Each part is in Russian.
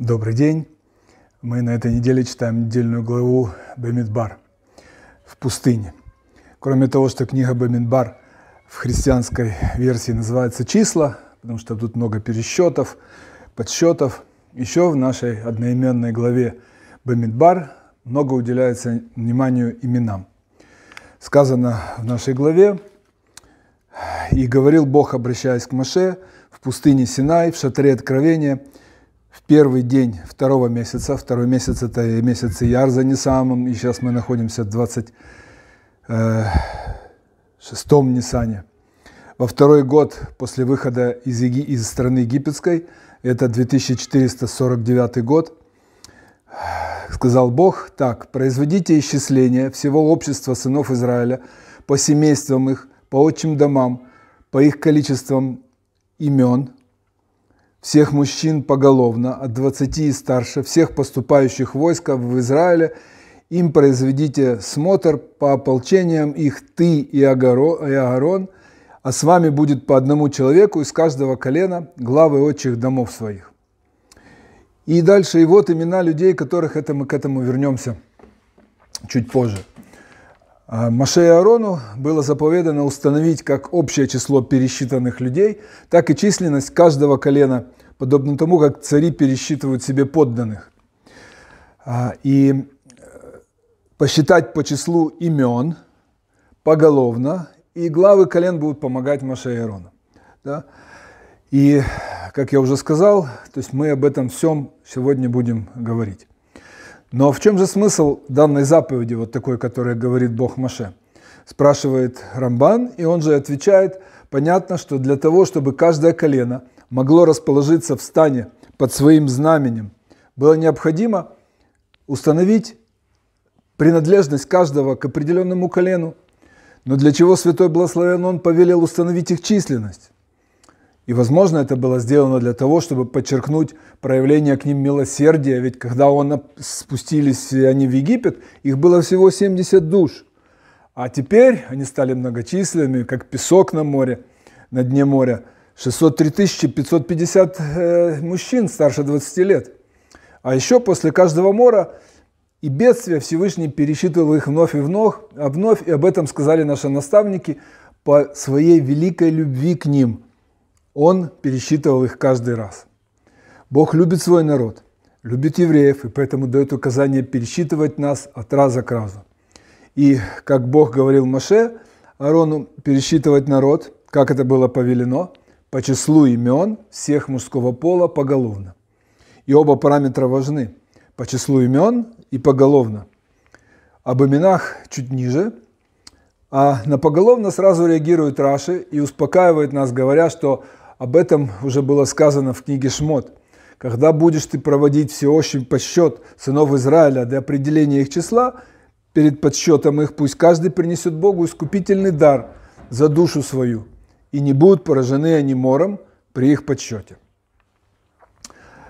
Добрый день. Мы на этой неделе читаем недельную главу Бамидбар в пустыне. Кроме того, что книга Бамидбар в христианской версии называется «Числа», потому что тут много пересчетов, подсчетов, еще в нашей одноименной главе Бамидбар много уделяется вниманию именам. Сказано в нашей главе, «И говорил Бог, обращаясь к Маше, в пустыне Синай, в шатре откровения – в первый день второго месяца, второй месяц это месяц Яр за Нисамом, и сейчас мы находимся в 26-м э, Нисане. Во второй год после выхода из, Еги, из страны египетской, это 2449 год, сказал Бог, так, произведите исчисление всего общества сынов Израиля по семействам их, по отчим домам, по их количествам имен – всех мужчин поголовно от 20 и старше, всех поступающих войска в Израиле, им произведите смотр по ополчениям их ты и Агарон, а с вами будет по одному человеку из каждого колена главы отчих домов своих. И дальше, и вот имена людей, которых это мы к этому вернемся чуть позже – а Маше и Аарону было заповедано установить как общее число пересчитанных людей, так и численность каждого колена, подобно тому, как цари пересчитывают себе подданных. А, и э, посчитать по числу имен поголовно, и главы колен будут помогать Маше и Аарону. Да? И, как я уже сказал, то есть мы об этом всем сегодня будем говорить. Но в чем же смысл данной заповеди, вот такой, которая говорит Бог Маше? Спрашивает Рамбан, и он же отвечает, понятно, что для того, чтобы каждое колено могло расположиться в стане под своим знаменем, было необходимо установить принадлежность каждого к определенному колену. Но для чего Святой Благословен Он повелел установить их численность? И, возможно, это было сделано для того, чтобы подчеркнуть проявление к ним милосердия, ведь когда он, спустились они в Египет, их было всего 70 душ. А теперь они стали многочисленными, как песок на море, на дне моря. 603 550 э, мужчин старше 20 лет. А еще после каждого мора и бедствия Всевышний пересчитывал их вновь и вновь, а вновь, и об этом сказали наши наставники по своей великой любви к ним – он пересчитывал их каждый раз. Бог любит свой народ, любит евреев, и поэтому дает указание пересчитывать нас от раза к разу. И как Бог говорил Маше, Арону пересчитывать народ, как это было повелено, по числу имен всех мужского пола поголовно. И оба параметра важны – по числу имен и поголовно. Об именах чуть ниже, а на поголовно сразу реагируют Раши и успокаивает нас, говоря, что об этом уже было сказано в книге Шмот. Когда будешь ты проводить всеобщий подсчет сынов Израиля до определения их числа, перед подсчетом их пусть каждый принесет Богу искупительный дар за душу свою, и не будут поражены они мором при их подсчете.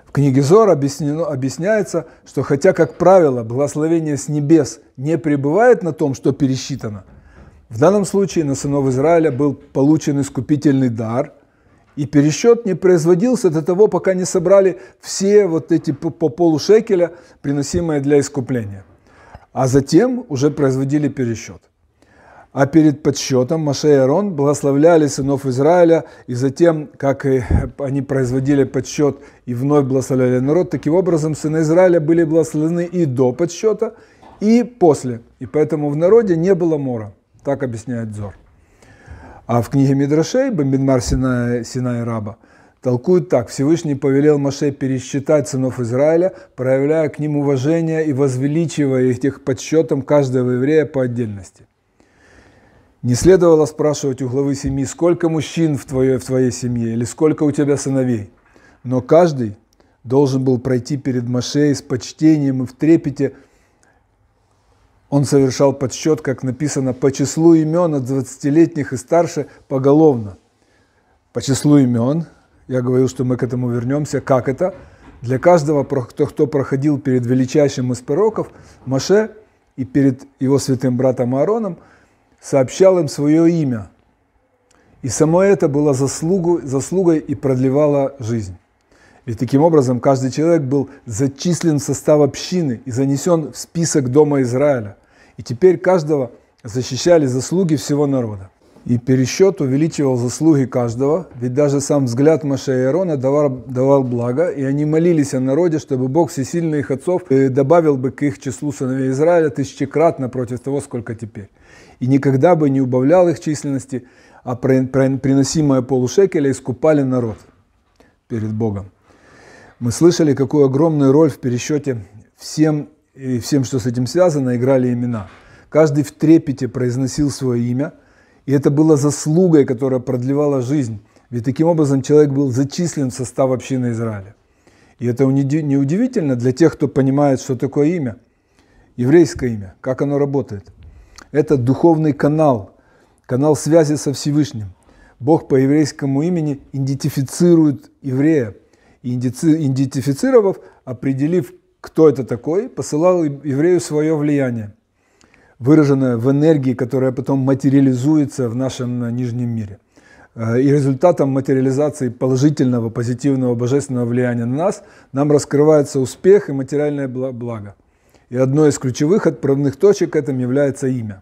В книге Зор объяснено, объясняется, что хотя, как правило, благословение с небес не пребывает на том, что пересчитано, в данном случае на сынов Израиля был получен искупительный дар – и пересчет не производился до того, пока не собрали все вот эти по полушекеля, приносимые для искупления. А затем уже производили пересчет. А перед подсчетом Маше и Арон благословляли сынов Израиля, и затем, как и они производили подсчет и вновь благословляли народ, таким образом сыны Израиля были благословлены и до подсчета, и после. И поэтому в народе не было мора. Так объясняет Зор. А в книге Мидрашей, Бамидмар Сина, Сина и Раба, толкуют так. Всевышний повелел Маше пересчитать сынов Израиля, проявляя к ним уважение и возвеличивая их тех подсчетом каждого еврея по отдельности. Не следовало спрашивать у главы семьи, сколько мужчин в твоей, в твоей семье или сколько у тебя сыновей. Но каждый должен был пройти перед Машей с почтением и в трепете – он совершал подсчет, как написано, по числу имен от 20-летних и старше поголовно. По числу имен, я говорил, что мы к этому вернемся, как это? Для каждого, кто, кто проходил перед величайшим из пророков, Маше и перед его святым братом Аароном, сообщал им свое имя. И само это было заслугу, заслугой и продлевало жизнь. Ведь таким образом каждый человек был зачислен в состав общины и занесен в список Дома Израиля и теперь каждого защищали заслуги всего народа. И пересчет увеличивал заслуги каждого, ведь даже сам взгляд Маше и Аарона давал, давал благо, и они молились о народе, чтобы Бог всесильный их отцов э, добавил бы к их числу сыновей Израиля тысячекратно против того, сколько теперь. И никогда бы не убавлял их численности, а приносимое полушекеля искупали народ перед Богом. Мы слышали, какую огромную роль в пересчете всем и всем, что с этим связано, играли имена. Каждый в трепете произносил свое имя, и это было заслугой, которая продлевала жизнь. Ведь таким образом человек был зачислен в состав общины Израиля. И это неудивительно для тех, кто понимает, что такое имя, еврейское имя, как оно работает. Это духовный канал, канал связи со Всевышним. Бог по еврейскому имени идентифицирует еврея, идентифицировав, определив кто это такой, посылал еврею свое влияние, выраженное в энергии, которая потом материализуется в нашем э, нижнем мире. Э, и результатом материализации положительного, позитивного, божественного влияния на нас нам раскрывается успех и материальное благо. И одной из ключевых отправных точек этим является имя.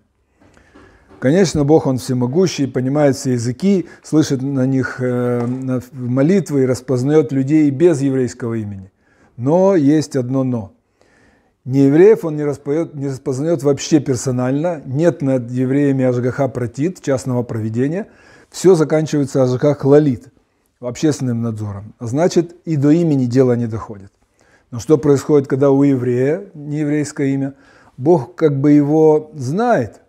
Конечно, Бог, Он всемогущий, понимает все языки, слышит на них э, молитвы и распознает людей без еврейского имени. Но есть одно но. Неевреев он не, распоет, не распознает вообще персонально, нет над евреями АЖГХ протит, частного проведения, все заканчивается АЖГХ лолит, общественным надзором. А значит, и до имени дело не доходит. Но что происходит, когда у еврея нееврейское имя? Бог как бы его знает,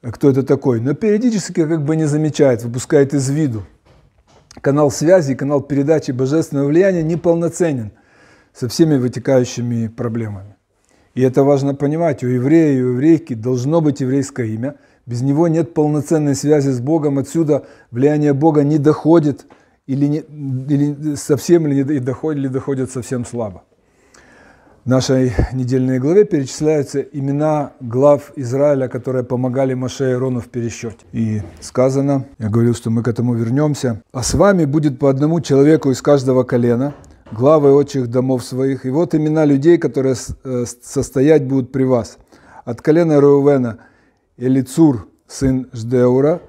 кто это такой, но периодически как бы не замечает, выпускает из виду. Канал связи, канал передачи божественного влияния неполноценен – со всеми вытекающими проблемами. И это важно понимать, у еврея и у еврейки должно быть еврейское имя, без него нет полноценной связи с Богом, отсюда влияние Бога не доходит или, не, или совсем или, не, доходит, или доходит совсем слабо. В нашей недельной главе перечисляются имена глав Израиля, которые помогали Маше и Рону в пересчете. И сказано, я говорил, что мы к этому вернемся, «А с вами будет по одному человеку из каждого колена, главы отчих домов своих. И вот имена людей, которые э, состоять будут при вас. От колена Реувена Элицур, сын Ждеура,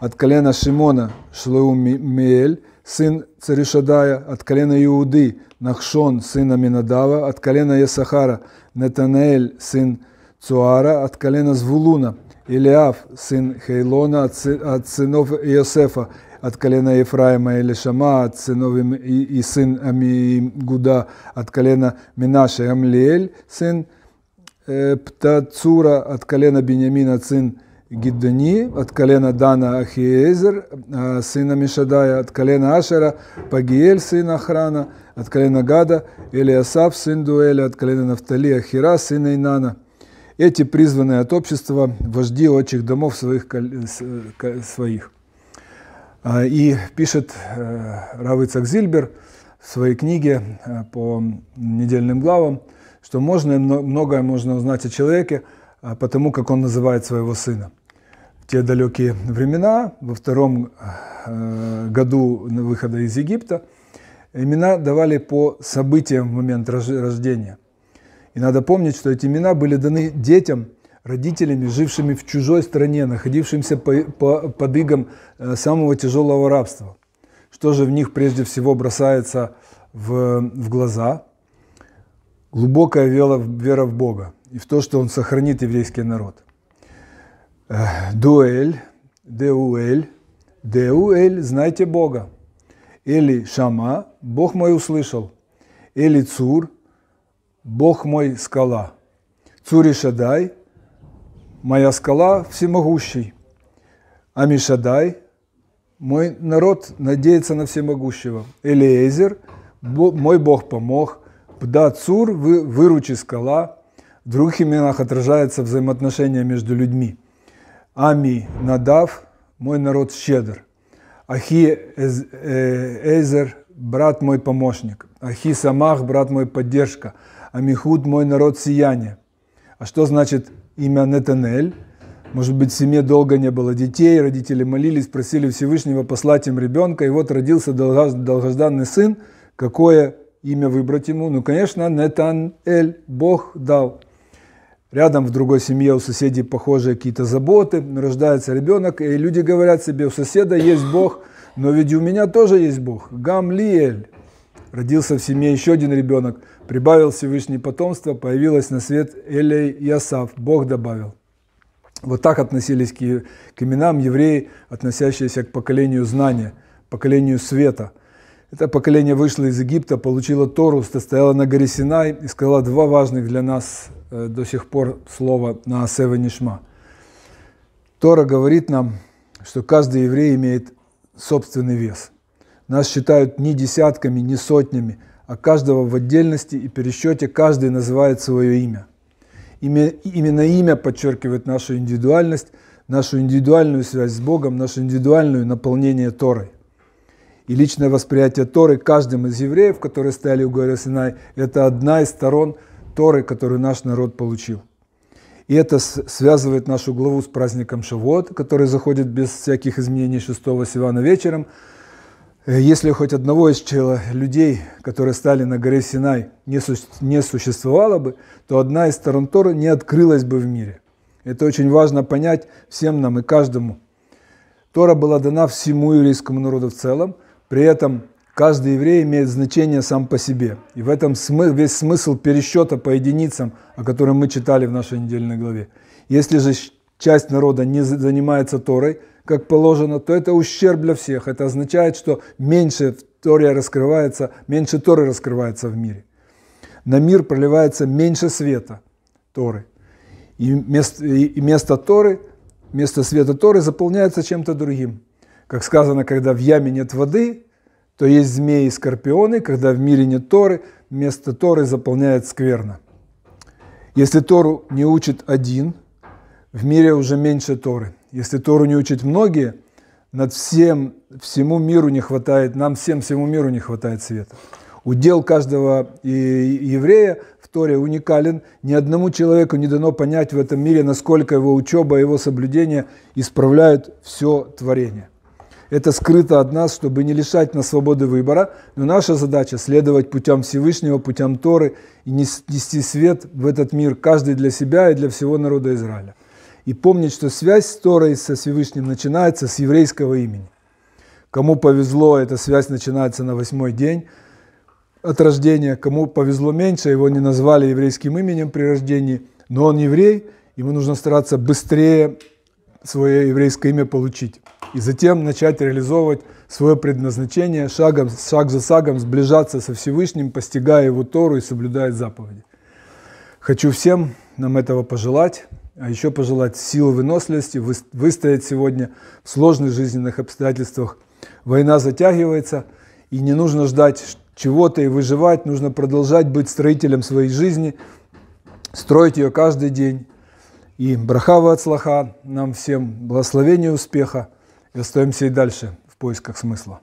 от колена Шимона Шлеумиэль, сын Царишадая, от колена Иуды Нахшон, сын Аминадава, от колена Ясахара Нетанаэль, сын Цуара, от колена Звулуна Илиаф, сын Хейлона, от сынов Иосефа от колена Ефраима Элишама, от сынов и, и сын Амигуда, от колена Минаша и Амлиэль, сын э, Птацура, от колена Бениамина, сын Гиддани, от колена Дана Ахиезер, э, а, сына Мишадая, от колена Ашера Пагиель, сын Ахрана, от колена Гада Элиасав, сын Дуэля, от колена Нафтали Ахира, сына Инана – эти призванные от общества вожди отчих домов своих, э, своих. А, и пишет э, Равыцак Зильбер в своей книге э, по недельным главам, что можно, многое можно узнать о человеке а, по тому, как он называет своего сына. В те далекие времена, во втором э, году выхода из Египта, имена давали по событиям в момент рождения. И надо помнить, что эти имена были даны детям – родителями, жившими в чужой стране, находившимся по, по, под игом э, самого тяжелого рабства. Что же в них прежде всего бросается в, в глаза? Глубокая вера, вера в Бога и в то, что Он сохранит еврейский народ. Э, Дуэль, деуэль, деуэль, знайте Бога. Эли шама, Бог мой услышал. Эли цур, Бог мой скала. Цури шадай – моя скала всемогущий. Амишадай, мой народ надеется на всемогущего. Элиезер, бо, мой Бог помог. Пдацур, вы, выручи скала. В других именах отражается взаимоотношение между людьми. Ами, надав, мой народ щедр. Ахи э, Эзер, брат мой помощник. Ахи Самах, брат мой поддержка. Амихуд, мой народ сияние. А что значит имя Нетанель. Может быть, в семье долго не было детей, родители молились, просили Всевышнего послать им ребенка, и вот родился долгожданный сын. Какое имя выбрать ему? Ну, конечно, Нетан-Эль, Бог дал. Рядом в другой семье у соседей похожие какие-то заботы, рождается ребенок, и люди говорят себе, у соседа есть Бог, но ведь у меня тоже есть Бог. Гамлиэль, Родился в семье еще один ребенок. Прибавил Всевышний потомство, появилась на свет Элей Ясав, Бог добавил. Вот так относились к, к именам евреи, относящиеся к поколению знания, поколению света. Это поколение вышло из Египта, получило Тору, стояло на горе Синай и сказала два важных для нас э, до сих пор слова на Асева Нишма. Тора говорит нам, что каждый еврей имеет собственный вес – нас считают не десятками, не сотнями, а каждого в отдельности и пересчете каждый называет свое имя. именно имя подчеркивает нашу индивидуальность, нашу индивидуальную связь с Богом, наше индивидуальное наполнение Торой. И личное восприятие Торы каждым из евреев, которые стояли у горы Синай, это одна из сторон Торы, которую наш народ получил. И это связывает нашу главу с праздником Шавуот, который заходит без всяких изменений 6 Сивана вечером – Э, если хоть одного из людей, которые стали на горе Синай, не, существовало бы, то одна из сторон Торы не открылась бы в мире. Это очень важно понять всем нам и каждому. Тора была дана всему еврейскому народу в целом, при этом каждый еврей имеет значение сам по себе. И в этом весь смысл пересчета по единицам, о котором мы читали в нашей недельной главе. Если же часть народа не занимается Торой – как положено, то это ущерб для всех. Это означает, что меньше Тория раскрывается, меньше Торы раскрывается в мире. На мир проливается меньше света Торы. И место, и место Торы, место света Торы заполняется чем-то другим. Как сказано, когда в яме нет воды, то есть змеи и скорпионы, когда в мире нет Торы, место Торы заполняет скверно. Если Тору не учит один, в мире уже меньше Торы. Если Тору не учат многие, над всем, всему миру не хватает, нам всем, всему миру не хватает света. Удел каждого и еврея в Торе уникален. Ни одному человеку не дано понять в этом мире, насколько его учеба, его соблюдение исправляют все творение. Это скрыто от нас, чтобы не лишать нас свободы выбора, но наша задача – следовать путем Всевышнего, путем Торы и нести свет в этот мир, каждый для себя и для всего народа Израиля и помнить, что связь с Торой со Всевышним начинается с еврейского имени. Кому повезло, эта связь начинается на восьмой день от рождения, кому повезло меньше, его не назвали еврейским именем при рождении, но он еврей, ему нужно стараться быстрее свое еврейское имя получить и затем начать реализовывать свое предназначение, шагом, шаг за шагом сближаться со Всевышним, постигая его Тору и соблюдая заповеди. Хочу всем нам этого пожелать а еще пожелать сил выносливости, выстоять сегодня в сложных жизненных обстоятельствах. Война затягивается, и не нужно ждать чего-то и выживать, нужно продолжать быть строителем своей жизни, строить ее каждый день. И брахава от слаха, нам всем благословения успеха, и остаемся и дальше в поисках смысла.